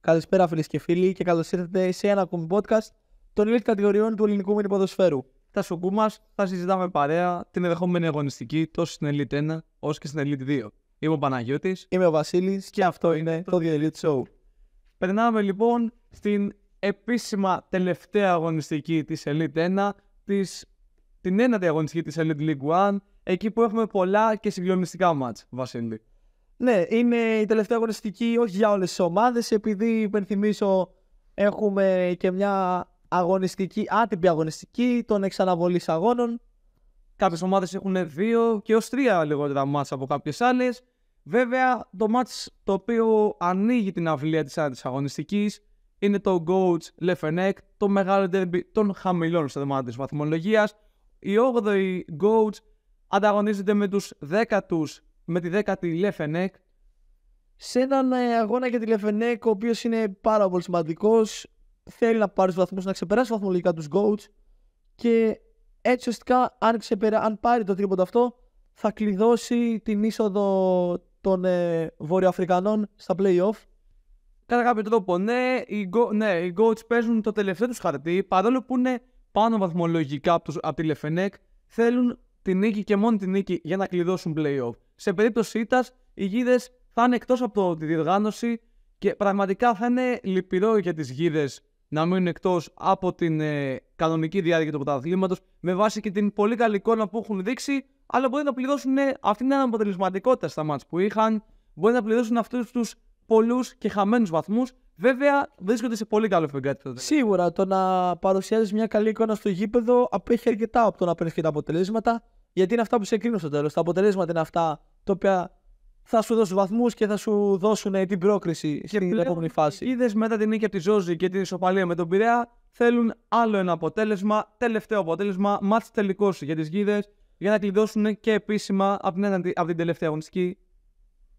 Καλησπέρα φίλες και φίλοι και καλώς ήρθατε σε ένα ακόμη podcast των elite κατηγοριών του ελληνικού μήνυμα ποδοσφαίρου. Στα σοκού μας θα συζητάμε παρέα την ενδεχόμενη αγωνιστική τόσο στην Elite 1 όσο και στην Elite 2. Είμαι ο Παναγιώτης. Είμαι ο Βασίλης και αυτό είναι το The Elite Show. Περνάμε λοιπόν στην επίσημα τελευταία αγωνιστική της Elite 1, της, την ένατη αγωνιστική της Elite League 1, εκεί που έχουμε πολλά και συγκλονιστικά μάτς, Βασίλη. Ναι, είναι η τελευταία αγωνιστική όχι για όλες τις ομάδες, επειδή υπενθυμίσω έχουμε και μια αγωνιστική, άτυπη αγωνιστική των εξαναβολής αγώνων. Κάποιες ομάδες έχουν δύο και ως τρία λιγότερα μάτσα από κάποιες άλλες. Βέβαια, το μάτς το οποίο ανοίγει την αυλία της άντρας αγωνιστικής είναι το Goats Lefenek, το μεγάλο derby των χαμηλών δεμάτι της βαθμολογίας. Οι 8 η Goats ανταγωνίζονται με τους 10 τους με τη δέκατη Λεφενέκ. Σε έναν ε, αγώνα για τη Λεφενέκ, ο οποίος είναι πάρα πολύ σημαντικός, θέλει να πάρει του βαθμούς, να ξεπεράσει βαθμολογικά τους Goats και έτσι ουσιαστικά αν, ξεπερα... αν πάρει το τρίποντο αυτό θα κλειδώσει την είσοδο των ε, Βορειοαφρικανών στα playoff Κατά κάποιο τρόπο, ναι, οι, ναι, οι Goats παίζουν το τελευταίο τους χαρτί. Παρόλο που είναι πάνω βαθμολογικά από, τους, από τη Λεφενέκ, θέλουν την νίκη και μόνο τη νίκη για να κλειδωσουν playoff σε περίπτωση ήττας, οι γίδες θα είναι εκτός από τη διοργάνωση και πραγματικά θα είναι λυπηρό για τις γίδες να μείνουν εκτός από την ε, κανονική διάρκεια του πρωταθλήματος με βάση και την πολύ καλή εικόνα που έχουν δείξει. Αλλά μπορεί να πληρώσουν ε, αυτήν την αναποτελεσματικότητα στα μάτια που είχαν. Μπορεί να πληρώσουν αυτούς τους πολλούς και χαμένους βαθμούς. Βέβαια, βρίσκονται σε πολύ καλό τότε. Σίγουρα το να παρουσιάζεις μια καλή εικόνα στο γήπεδο απέχει αρκετά από το να παίρνεις τα αποτελέσματα. Γιατί είναι αυτά που σε κρίνουν στο τέλος. Τα αποτελέσματα είναι αυτά τα οποία θα σου δώσουν βαθμούς και θα σου δώσουν την πρόκριση και στην επόμενη φάση. Είδες μετά την νίκη από τη Ζόζη και την ισοπαλία με τον Πειραιά, θέλουν άλλο ένα αποτέλεσμα, τελευταίο αποτέλεσμα, ματς τελικός για τις Γίδες, για να κλειδώσουν και επίσημα από την, από την τελευταία αγωνιστική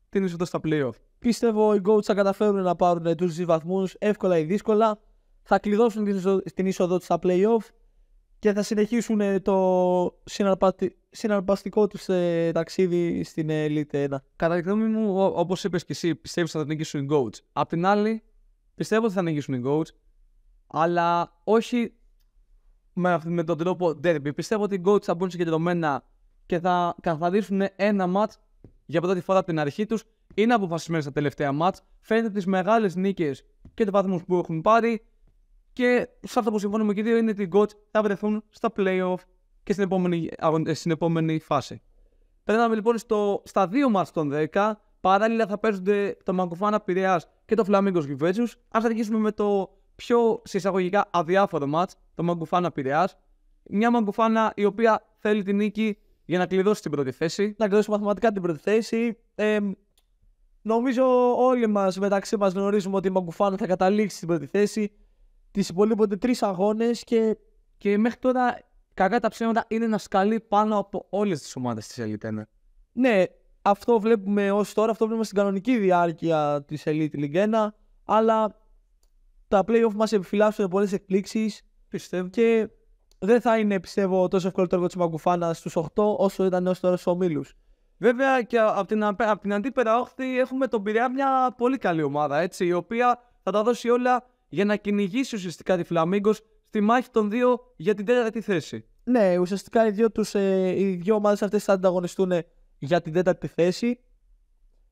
την είσοδο στα playoff. Πιστεύω οι Goats θα καταφέρουν να πάρουν τους τρει βαθμούς εύκολα ή δύσκολα. Θα κλειδώσουν την είσοδο, την είσοδο στα playoff και θα συνεχίσουν το συναρπατι συναρπαστικό τους ε, ταξίδι στην Elite 1. Κατά τη γνώμη μου, όπως είπες και εσύ, πιστεύεις ότι θα νικήσουν οι Goats. Απ' την άλλη, πιστεύω ότι θα νικήσουν οι Goats, αλλά όχι με, με τον τρόπο derby. Πιστεύω ότι οι Goats θα μπουν συγκεντρωμένα και θα καθαρίσουν ένα ματ για πρώτη φορά από την αρχή τους. Είναι αποφασισμένοι στα τελευταία ματ. Φαίνεται τις μεγάλες νίκες και τους βαθμούς που έχουν πάρει. Και σε αυτό που συμφωνούμε και οι δύο είναι ότι οι Goats θα βρεθούν στα playoff και στην επόμενη, ε, στην επόμενη φάση. Περνάμε λοιπόν στο, στα δύο μάτς των 10. Παράλληλα θα παίζονται το Μαγκοφάνα Πειραιάς και το Φλαμίγκος Γιουβέτσου. Ας αρχίσουμε με το πιο συσσαγωγικά αδιάφορο μάτ, το μαγκουφάνα Πειραιάς. Μια μαγκουφάνα η οποία θέλει την νίκη για να κλειδώσει την πρώτη θέση. Να κλειδώσει μαθηματικά την πρώτη θέση. Ε, νομίζω όλοι μας μεταξύ μας γνωρίζουμε ότι η μαγκουφάνα θα καταλήξει στην πρώτη θέση. Τη υπολείπονται τρεις αγώνες και, και μέχρι τώρα Κακά τα ψέματα είναι να σκαλεί πάνω από όλες τις ομάδες της Elite 1. Ναι, αυτό βλέπουμε ως τώρα, αυτό βλέπουμε στην κανονική διάρκεια της Elite League 1. Αλλά τα playoff μας επιφυλάσσουν πολλές εκπλήξεις. Πιστεύω. Και δεν θα είναι, πιστεύω, τόσο εύκολο το έργο της Μαγκουφάνα στους 8 όσο ήταν έως τώρα στους ομίλους. Βέβαια και από την, απ την αντίπερα όχθη έχουμε τον Πειραιά μια πολύ καλή ομάδα, έτσι, η οποία θα τα δώσει όλα για να κυνηγήσει ουσιαστικά τη Φλαμίγκος στη μάχη των δύο για την τέταρτη θέση. Ναι, ουσιαστικά οι δύο, τους, ε, οι δύο ομάδες αυτές θα ανταγωνιστούν ε, για την τέταρτη θέση.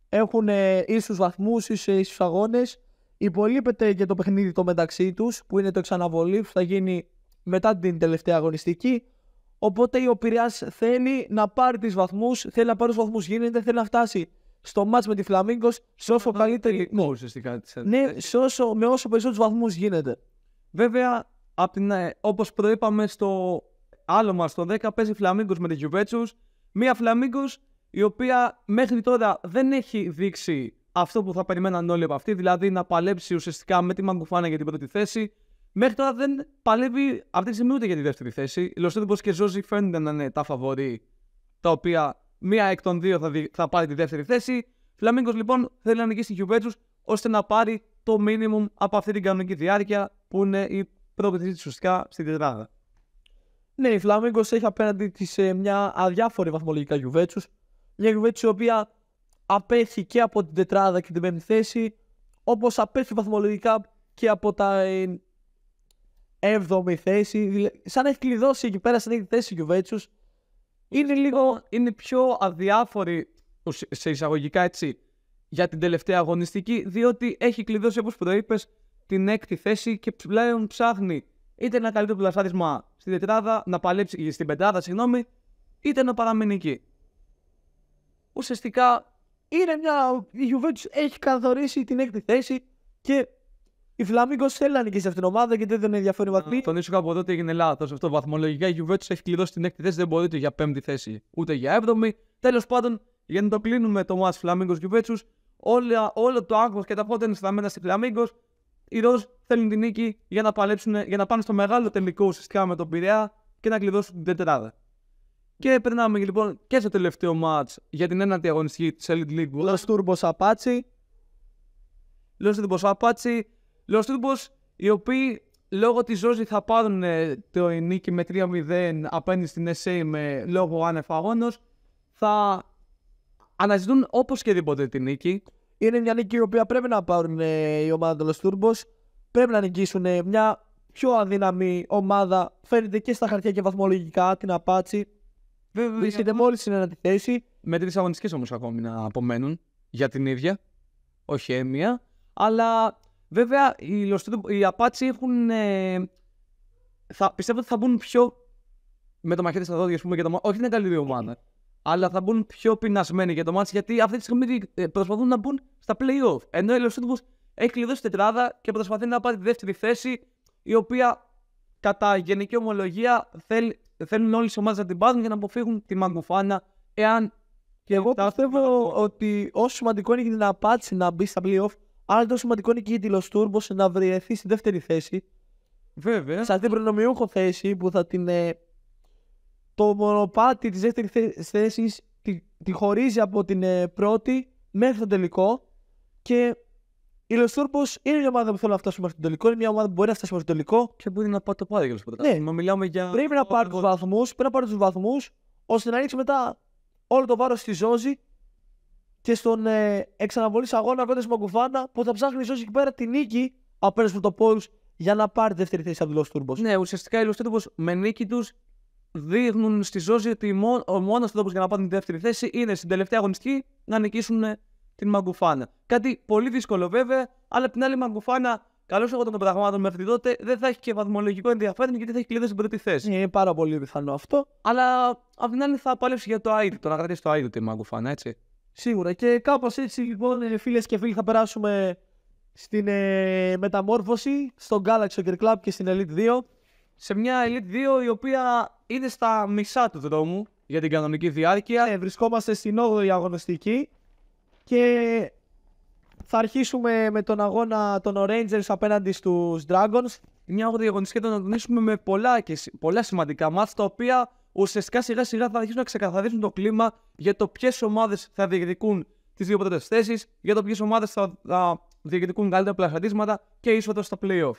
Έχουν ε, ίσους βαθμούς, ίσους, αγώνες. Υπολείπεται και το παιχνίδι το μεταξύ τους, που είναι το εξαναβολή που θα γίνει μετά την τελευταία αγωνιστική. Οπότε ο Πειραιάς θέλει να πάρει τις βαθμούς, θέλει να πάρει τους βαθμούς γίνεται, θέλει να φτάσει στο μάτς με τη Φλαμίγκος σε όσο καλύτερη... Ναι, ναι σε με όσο περισσότερους βαθμούς γίνεται. Βέβαια, Απ την, ε, όπως προείπαμε στο άλλο μας, το 10, παίζει Φλαμίγκος με τη Γιουβέτσους Μία Φλαμίγκος η οποία μέχρι τώρα δεν έχει δείξει αυτό που θα περιμέναν όλοι από αυτή, δηλαδή να παλέψει ουσιαστικά με τη Μαγκουφάνα για την πρώτη θέση. Μέχρι τώρα δεν παλεύει αυτή τη στιγμή ούτε για τη δεύτερη θέση. Λοσέντεμπο και Ζόζι φαίνονται να είναι τα φαβορή, τα οποία μία εκ των δύο θα, θα πάρει τη δεύτερη θέση. Φλαμίγκο λοιπόν θέλει να νικήσει τη Γιουβέτσου ώστε να πάρει το minimum από αυτή την κανονική διάρκεια που είναι η πρόκειται ουσιαστικά στην τετράδα. Ναι, η Φλάμιγκο έχει απέναντι της ε, μια αδιάφορη βαθμολογικά Γιουβέτσους. Μια Γιουβέτσους η οποία απέχει και από την τετράδα και την πέμπτη θέση, όπως απέχει βαθμολογικά και από τα 7η ε, θέση. Σαν να έχει κλειδώσει εκεί πέρα σαν να θέσει θεση Είναι λίγο είναι πιο αδιάφορη σε εισαγωγικά έτσι για την τελευταία αγωνιστική, διότι έχει κλειδώσει όπως προείπε την έκτη θέση και πλέον ψάχνει είτε ένα καλύτερο πλασάρισμα στην τετράδα, να παλέψει στην πεντάδα, συγγνώμη, είτε να παραμείνει εκεί. Ουσιαστικά είναι μια. Η Juventus έχει καθορίσει την έκτη θέση και η Φλαμίγκος θέλανε και σε αυτήν την ομάδα και δεν τον ενδιαφέρει βαθμοί. Τον ίσω κάπου εδώ ότι έγινε λάθος αυτό. Βαθμολογικά η Juventus έχει κλειδώσει την έκτη θέση, δεν μπορεί ούτε για πέμπτη θέση ούτε για έβδομη. Τέλος πάντων, για να το κλείνουμε το Μάτ Φλαμίγκο Juventus, όλα, όλο το άγχος και τα φώτα είναι στραμμένα στη Φλαμίγκο οι Ροζ θέλουν την νίκη για να, για να πάνε στο μεγάλο τελικό ουσιαστικά με τον Πειραιά και να κλειδώσουν την τετράδα. Και περνάμε λοιπόν και στο τελευταίο match για την ένατη αγωνιστική της Elite League. Λος Τούρμπο Απάτσι. Λος Τούρμπο Απάτσι. Λος Τούρμπο, οι οποίοι λόγω της ζώση θα πάρουν ε, το νίκη με 3-0 απέναντι στην SA με λόγω άνευ Θα αναζητούν όπως και δίποτε την νίκη. Είναι μια νίκη η οποία πρέπει να πάρουν η ομάδα του Los Πρέπει να νικήσουν μια πιο αδύναμη ομάδα. Φαίνεται και στα χαρτιά και βαθμολογικά την Απάτσι. Βρίσκεται μόλι στην ένατη θέση. Με τρει αγωνιστικές όμως ακόμη να απομένουν για την ίδια. Όχι έμια. Αλλά βέβαια οι, Λοστρου, οι Απάτσι έχουν. Ε, θα, πιστεύω ότι θα μπουν πιο με το μαχαίρι στα δόντια, ας πούμε, και το... όχι την καλύτερη ομάδα αλλά θα μπουν πιο πεινασμένοι για το μάτι, γιατί αυτή τη στιγμή ε, προσπαθούν να μπουν στα playoff. Ενώ η Λοσίτβος έχει κλειδώσει τετράδα και προσπαθεί να πάρει τη δεύτερη θέση η οποία κατά γενική ομολογία θέλουν όλε οι ομάδες να την πάρουν για να αποφύγουν τη μαγκοφάνα εάν και εγώ πιστεύω ότι όσο σημαντικό είναι για την απάντηση να μπει στα playoff, αλλά τόσο σημαντικό είναι και για τη Λοστούρμπο να βρεθεί στη δεύτερη θέση. Βέβαια. Σε αυτή την προνομιούχο θέση που θα την ε, το μονοπάτι της δεύτερης θέσης τη, τη χωρίζει από την ε, πρώτη μέχρι τον τελικό και η Λεωστόρπος είναι μια ομάδα που θέλει να φτάσει μέχρι τον τελικό. Είναι μια ομάδα που μπορεί να φτάσει μέχρι το τελικό. Και μπορεί να πάρει το πάδι για Ναι, για. Πρέπει να πάρει τους βαθμούς, πρέπει να πάρει τους βαθμούς, ώστε να ρίξει μετά όλο το βάρος στη Ζώζη και στον ε, εξαναβολής αγώνα κοντά στη Μαγκουφάνα που θα ψάχνει η Ζώζη εκεί πέρα τη νίκη απέναντι στους πρωτοπόρους για να πάρει τη δεύτερη θέση από τη Λεωστόρπο. Ναι, ουσιαστικά η Λεωστόρπο με νίκη τους δείχνουν στη Ζώση ότι ο μόνος τρόπος για να πάρουν τη δεύτερη θέση είναι στην τελευταία αγωνιστική να νικήσουν ε, την Μαγκουφάνα. Κάτι πολύ δύσκολο βέβαια, αλλά απ' την άλλη η Μαγκουφάνα, καλώς εγώ των πραγμάτων μέχρι τότε, δεν θα έχει και βαθμολογικό ενδιαφέρον γιατί θα έχει κλειδώσει την πρώτη θέση. Είναι πάρα πολύ πιθανό αυτό, αλλά απ' την άλλη θα παλέψει για το το να κρατήσει το αίτητο τη Μαγκουφάνα, έτσι. Σίγουρα. Και κάπως έτσι λοιπόν, ε, φίλες και φίλοι, θα περάσουμε στην ε, μεταμόρφωση, στον Galaxy Soccer Club και στην Elite 2 σε μια Elite 2 η οποία είναι στα μισά του δρόμου για την κανονική διάρκεια. Ε, βρισκόμαστε στην 8η αγωνιστική και θα αρχίσουμε με τον αγώνα των Rangers απέναντι στους Dragons. Μια 8η αγωνιστική θα τονίσουμε με πολλά, και, πολλά σημαντικά μάτς τα οποία ουσιαστικά σιγά σιγά θα αρχίσουν να ξεκαθαρίσουν το κλίμα για το ποιες ομάδες θα διεκδικούν τις δύο πρώτες θέσεις, για το ποιες ομάδες θα, θα διεκδικούν καλύτερα πλασιατίσματα και είσοδο στα playoff.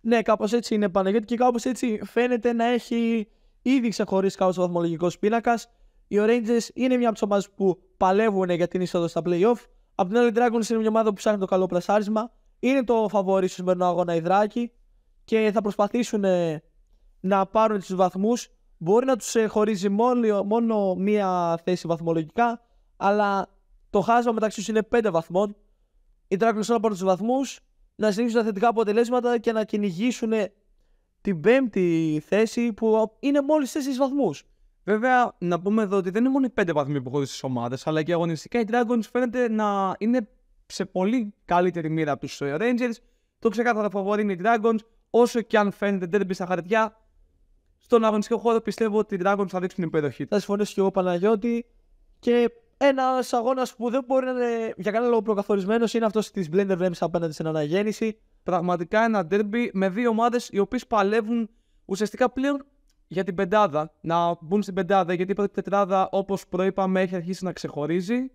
Ναι, κάπως έτσι είναι Παναγιώτη και κάπως έτσι φαίνεται να έχει ήδη ξεχωρίσει κάπως ο βαθμολογικός πίνακας. Οι Rangers είναι μια από τις ομάδες που παλεύουν για την είσοδο στα playoff. Απ' την άλλη, οι Dragons είναι μια ομάδα που ψάχνει το καλό πλασάρισμα. Είναι το φαβόρι στο σημερινό αγώνα οι δράκοι και θα προσπαθήσουν να πάρουν τους βαθμούς. Μπορεί να τους ε, χωρίζει μόνο, μία θέση βαθμολογικά, αλλά το χάσμα μεταξύ τους είναι 5 βαθμών. Οι Dragons να πάρουν τους βαθμούς να συνεχίσουν τα θετικά αποτελέσματα και να κυνηγήσουν την πέμπτη θέση που είναι μόλις 4 βαθμούς. Βέβαια, να πούμε εδώ ότι δεν είναι μόνο οι 5 βαθμοί που έχουν τι ομάδες, αλλά και αγωνιστικά οι Dragons φαίνεται να είναι σε πολύ καλύτερη μοίρα από τους Rangers. Το ξεκάθαρο φαβόρι είναι οι Dragons, όσο και αν φαίνεται δεν στα χαρτιά. Στον αγωνιστικό χώρο πιστεύω ότι οι Dragons θα δείξουν την υπεροχή. Θα συμφωνήσω και εγώ Παναγιώτη και ένας αγώνας που δεν μπορεί να είναι για κανένα λόγο προκαθορισμένος είναι αυτός της Blender Rams απέναντι στην αναγέννηση. Πραγματικά ένα derby με δύο ομάδες οι οποίες παλεύουν ουσιαστικά πλέον για την πεντάδα. Να μπουν στην πεντάδα γιατί η πρώτη τετράδα, όπως προείπαμε, έχει αρχίσει να ξεχωρίζει.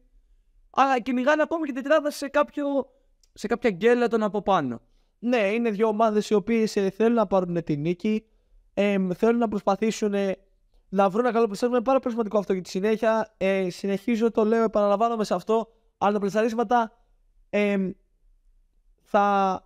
Αλλά κυνηγάνε ακόμη και την τετράδα σε, κάποιο, σε κάποια γκέλα των από πάνω. Ναι, είναι δύο ομάδες οι οποίες ε, θέλουν να πάρουν την νίκη, ε, θέλουν να προσπαθήσουν να βρουν ένα καλό πλησάρισμα. Είναι πάρα πολύ σημαντικό αυτό για τη συνέχεια. Ε, συνεχίζω, το λέω, επαναλαμβάνομαι σε αυτό. Αλλά τα πλησαρίσματα θα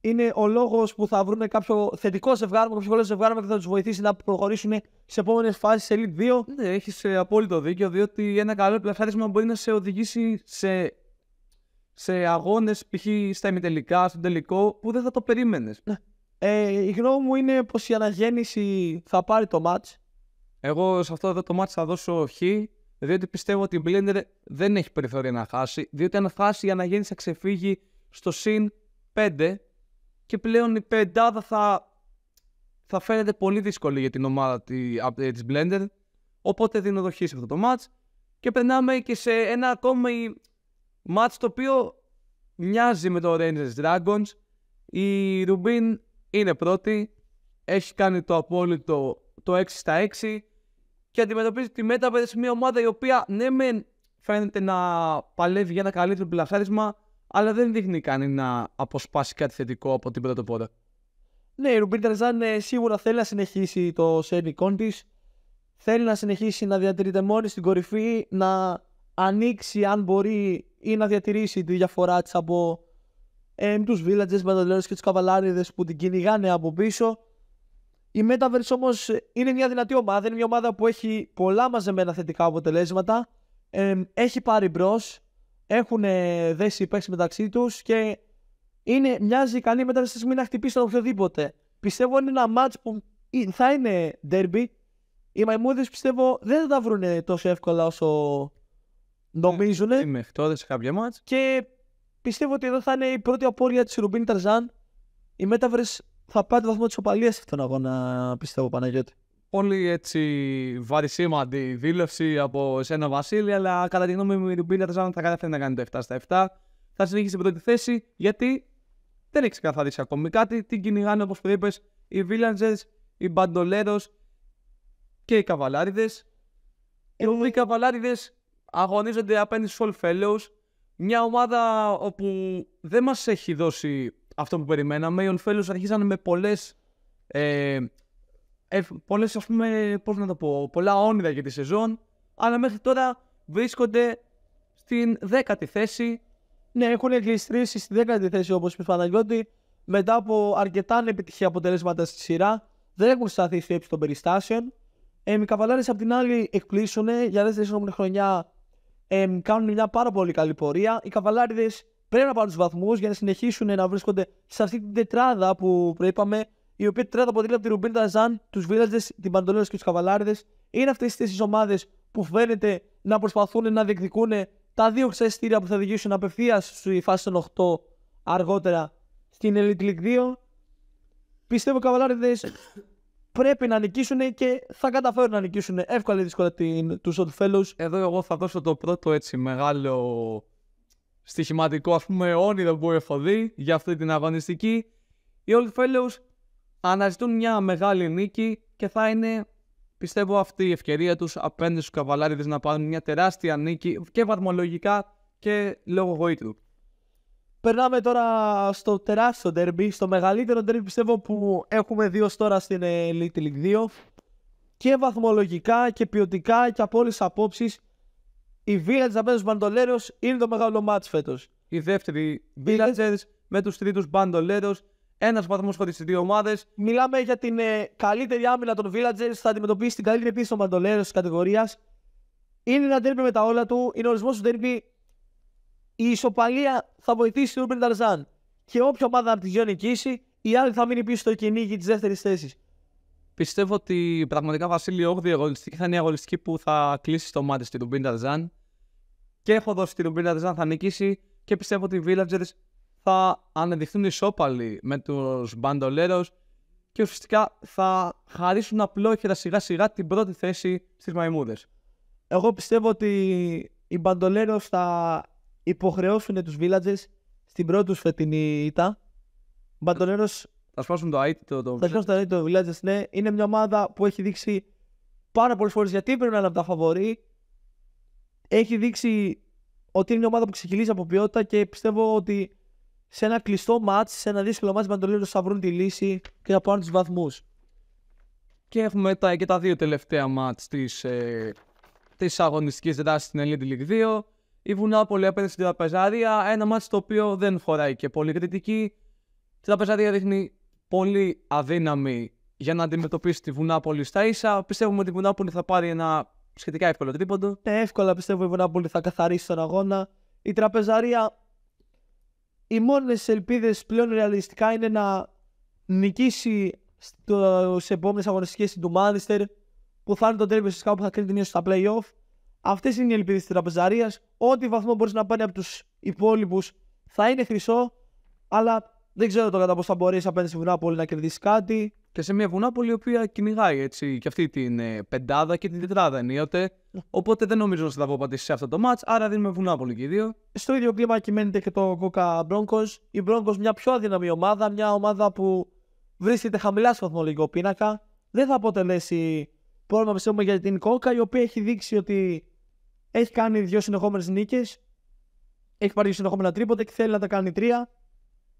είναι ο λόγος που θα βρουν κάποιο θετικό ζευγάρι, κάποιο καλό ζευγάρι που θα τους βοηθήσει να προχωρήσουν σε επόμενες φάσεις Elite 2. Ναι, έχεις ε, απόλυτο δίκιο, διότι ένα καλό πλασάρισμα μπορεί να σε οδηγήσει σε, σε αγώνες, π.χ. στα ημιτελικά, στον τελικό, που δεν θα το περίμενες. Ναι. Ε, η γνώμη μου είναι πως η αναγέννηση θα πάρει το match. Εγώ σε αυτό εδώ το μάτι θα δώσω χ, διότι πιστεύω ότι η Blender δεν έχει περιθώρια να χάσει. Διότι αν χάσει η αναγέννηση θα ξεφύγει στο συν 5 και πλέον η πεντάδα θα, θα φαίνεται πολύ δύσκολη για την ομάδα της Blender. Οπότε δίνω Χ σε αυτό το μάτς και περνάμε και σε ένα ακόμη μάτς το οποίο μοιάζει με το Rangers Dragons. Η Rubin είναι πρώτη, έχει κάνει το απόλυτο το 6 στα 6 και αντιμετωπίζει τη Μέτα σε μια ομάδα η οποία ναι, μεν φαίνεται να παλεύει για ένα καλύτερο πλασάρισμα, αλλά δεν δείχνει κανεί να αποσπάσει κάτι θετικό από την πρώτη Ναι, η Ρουμπίν Τρεζάν ε, σίγουρα θέλει να συνεχίσει το σερνικόν της. Θέλει να συνεχίσει να διατηρείται μόνη στην κορυφή, να ανοίξει αν μπορεί ή να διατηρήσει τη διαφορά της από ε, τους Villages, Μπαντολέρε και τους Καβαλάριδες που την κυνηγάνε από πίσω. Η Metaverse όμως ε, είναι μια δυνατή ομάδα. Είναι μια ομάδα που έχει πολλά μαζεμένα θετικά αποτελέσματα. Ε, έχει πάρει μπρος. Έχουν ε, δέσει παίξεις μεταξύ τους και είναι, μοιάζει καλή μετάβαση Metaverse στιγμή να χτυπήσει τον οποιοδήποτε. Πιστεύω είναι ένα match που θα είναι derby. Οι μαϊμούδες πιστεύω δεν θα τα βρουν τόσο εύκολα όσο νομίζουν. Ε, είμαι σε κάποια match. Και πιστεύω ότι εδώ θα είναι η πρώτη απόρρια της Ρουμπίν Ταρζάν. Η Metaverse θα πάρει το βαθμό της οπαλίας σε αυτόν τον αγώνα, πιστεύω, Παναγιώτη. Πολύ έτσι βαρισίμαντη δήλωση από εσένα, Βασίλη, αλλά κατά τη γνώμη μου η Ριμπίλια θα καταφέρει να κάνει το 7 στα 7. Θα συνεχίσει στην πρώτη θέση γιατί δεν έχει ξεκαθαρίσει ακόμη κάτι. Την κυνηγάνε, όπως είπες, οι Βίλαντζερ, οι Μπαντολέρο και οι Καβαλάριδες. Οι Καβαλάριδες αγωνίζονται απέναντι στους All Fellows. Μια ομάδα όπου δεν μας έχει δώσει αυτό που περιμέναμε. Οι Ολφέλους αρχίσαν με πολλές, ε, ε, πολλές πούμε, να πολλά όνειρα για τη σεζόν, αλλά μέχρι τώρα βρίσκονται στην δέκατη θέση. Ναι, έχουν εγκλειστρήσει στη δέκατη θέση όπως είπε Παναγιώτη, μετά από αρκετά ανεπιτυχή αποτελέσματα στη σειρά, δεν έχουν σταθεί στη ύψη των περιστάσεων. Ε, οι Καβαλάρες απ' την άλλη εκπλήσουν για δεύτερη χρονιά. Ε, κάνουν μια πάρα πολύ καλή πορεία. Οι καβαλάριδες πρέπει να πάρουν τους βαθμούς για να συνεχίσουν να βρίσκονται σε αυτή την τετράδα που προείπαμε, η οποία τετράδα αποτελεί από τη Ρουμπίν Ζαν του Βίλαντζε, την Παντολέρα και τους Καβαλάριδες. Είναι αυτές τι τέσσερις ομάδες που φαίνεται να προσπαθούν να διεκδικούν τα δύο ξεστήρια που θα οδηγήσουν απευθείας στη φάση των 8 αργότερα στην Elite League 2. Πιστεύω οι Καβαλάριδες πρέπει να νικήσουν και θα καταφέρουν να νικήσουν εύκολα ή δύσκολα τους Old Εδώ εγώ θα δώσω το πρώτο έτσι μεγάλο στοιχηματικό ας πούμε όνειρο που έχω δει για αυτή την αγωνιστική. Οι Old Fellows αναζητούν μια μεγάλη νίκη και θα είναι πιστεύω αυτή η ευκαιρία τους απέναντι στους καβαλάριδες να πάρουν μια τεράστια νίκη και βαθμολογικά και λόγω γοήτρου. Περνάμε τώρα στο τεράστιο ντερμπι, στο μεγαλύτερο ντερμπι πιστεύω που έχουμε δει ως τώρα στην Elite ε, League 2 και βαθμολογικά και ποιοτικά και από όλες τις απόψεις η Villagers απέναντι στους Μπαντολέρο είναι το μεγάλο μάτς φέτος. Η δεύτερη Villagers με τους τρίτους Μπαντολέρο. Ένας βαθμός χωρίς τις δύο ομάδες. Μιλάμε για την ε, καλύτερη άμυνα των Villagers. Θα αντιμετωπίσει την καλύτερη πίστη των μαντολέρο της κατηγορίας. Είναι ένα τέρμι με τα όλα του. Είναι ορισμός του τέρμι. Η ισοπαλία θα βοηθήσει τον Ρούμπεν Ταρζάν. Και όποια ομάδα από τη δύο νικήσει, η άλλη θα μείνει πίσω στο κυνήγι της δεύτερης θέσης. Πιστεύω ότι πραγματικά Βασίλη 8η αγωνιστική Όγδη η αγωνιστική που θα κλείσει το μάτι στη Ρουμπίν Ζαν Και έχω δώσει τη Ρουμπίν θα νικήσει και πιστεύω ότι οι Villagers θα ανεδειχθούν ισόπαλοι με τους Μπαντολέρο και ουσιαστικά θα χαρίσουν απλόχερα σιγά σιγά την πρώτη θέση στις Μαϊμούδες. Εγώ πιστεύω ότι οι Μπαντολέρο θα υποχρεώσουν τους Villagers στην πρώτη τους φετινή ήττα. Μπαντολέρο θα σπάσουν το IT το. το... Θα σπάσουν το IT το Villages, ναι. Είναι μια ομάδα που έχει δείξει πάρα πολλές φορές γιατί πρέπει να είναι από τα φαβορή. Έχει δείξει ότι είναι μια ομάδα που ξεκινήσει από ποιότητα και πιστεύω ότι σε ένα κλειστό μάτ, σε ένα δύσκολο μάτ, με θα βρουν τη λύση και θα πάρουν τους βαθμούς. Και έχουμε τα, και τα δύο τελευταία μάτ της ε, της αγωνιστικής δράση στην Elite League 2. Η Βουνάπολη απέναντι στην Τραπεζάρια. Ένα μάτ το οποίο δεν χωράει και πολύ κριτική. Η Τραπεζάρια δείχνει πολύ αδύναμη για να αντιμετωπίσει τη Βουνάπολη στα ίσα. Πιστεύουμε ότι η Βουνάπολη θα πάρει ένα σχετικά εύκολο τρίποντο. Ναι, εύκολα πιστεύω η Βουνάπολη θα καθαρίσει τον αγώνα. Η τραπεζαρία. Οι μόνες ελπίδες πλέον ρεαλιστικά είναι να νικήσει στου επόμενες αγωνιστικές του Μάνιστερ που θα είναι το τρίποντο φυσικά που θα κρίνει την ίδια στα playoff. Αυτές είναι οι ελπίδες της τραπεζαρίας. Ό,τι βαθμό μπορείς να πάρει από τους υπόλοιπους θα είναι χρυσό. Αλλά δεν ξέρω τώρα πώς θα μπορέσει απέναντι στη Βουνάπολη να κερδίσει κάτι. Και σε μια Βουνάπολη η οποία κυνηγάει έτσι, και αυτή την ε, πεντάδα και την τετράδα ενίοτε. Οπότε δεν νομίζω ότι θα αποπατήσει σε αυτό το match. Άρα δίνουμε Βουνάπολη και οι δύο. Στο ίδιο κλίμα κυμαίνεται και το Κόκα Μπρόγκο. Η Μπρόγκο μια πιο αδύναμη ομάδα. Μια ομάδα που βρίσκεται χαμηλά στο βαθμολογικό πίνακα. Δεν θα αποτελέσει πρόβλημα πιστεύουμε για την Κόκα η οποία έχει δείξει ότι έχει κάνει δύο συνεχόμενες νίκες. Έχει πάρει συνεχόμενα τρίποτα και θέλει να τα κάνει τρία.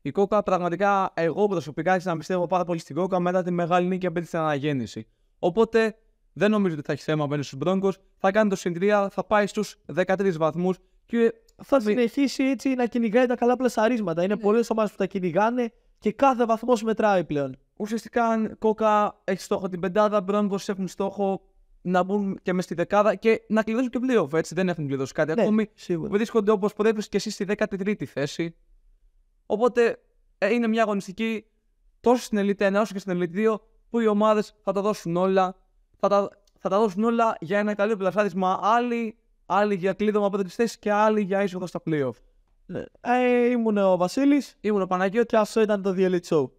Η Κόκα πραγματικά, εγώ προσωπικά άρχισα να πιστεύω πάρα πολύ στην Κόκα μετά τη μεγάλη νίκη απέναντι στην αναγέννηση. Οπότε δεν νομίζω ότι θα έχει θέμα απέναντι στους Μπρόγκο. Θα κάνει το συντρία, θα πάει στους 13 βαθμούς και θα συνεχίσει έτσι να κυνηγάει τα καλά πλασαρίσματα. Είναι ναι. πολλές ομάδες που τα κυνηγάνε και κάθε βαθμός μετράει πλέον. Ουσιαστικά, Κόκα έχει στόχο την πεντάδα, Μπρόγκο έχουν στόχο να μπουν και μες στη δεκάδα και να κλειδώσουν και πλέον. Έτσι δεν έχουν κλειδώσει κάτι ναι, ακόμη. Σίγουρα. Βρίσκονται όπως πρέπει και εσείς στη 13η θέση. Οπότε ε, είναι μια αγωνιστική τόσο στην Elite 1 όσο και στην Elite 2 που οι ομάδες θα τα δώσουν όλα. Θα τα, θα τα δώσουν όλα για ένα καλό πλασάρισμα. Άλλοι, άλλοι για κλείδωμα από τι θέσει και άλλοι για είσοδο στα playoff. Ε, ε ήμουν ο Βασίλης. Ήμουν ο Παναγιώτης. Και αυτό ήταν το DLT Show.